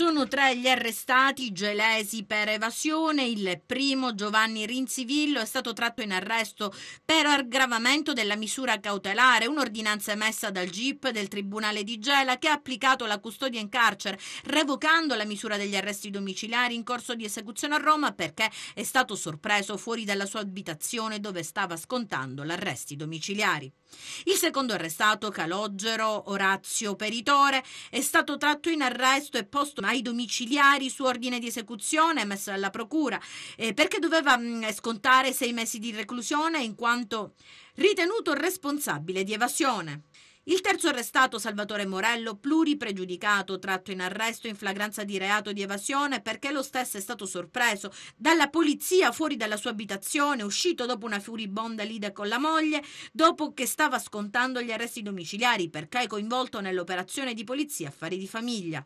Sono tre gli arrestati gelesi per evasione. Il primo, Giovanni Rinzivillo, è stato tratto in arresto per aggravamento della misura cautelare, un'ordinanza emessa dal GIP del Tribunale di Gela che ha applicato la custodia in carcere, revocando la misura degli arresti domiciliari in corso di esecuzione a Roma perché è stato sorpreso fuori dalla sua abitazione dove stava scontando l'arresti domiciliari. Il secondo arrestato, Calogero Orazio Peritore, è stato tratto in arresto e posto ai domiciliari su ordine di esecuzione emesso dalla procura, eh, perché doveva mh, mm, scontare sei mesi di reclusione in quanto ritenuto responsabile di evasione. Il terzo arrestato, Salvatore Morello, pluripregiudicato, tratto in arresto in flagranza di reato di evasione perché lo stesso è stato sorpreso dalla polizia fuori dalla sua abitazione, uscito dopo una furibonda lida con la moglie, dopo che stava scontando gli arresti domiciliari perché è coinvolto nell'operazione di polizia affari di famiglia.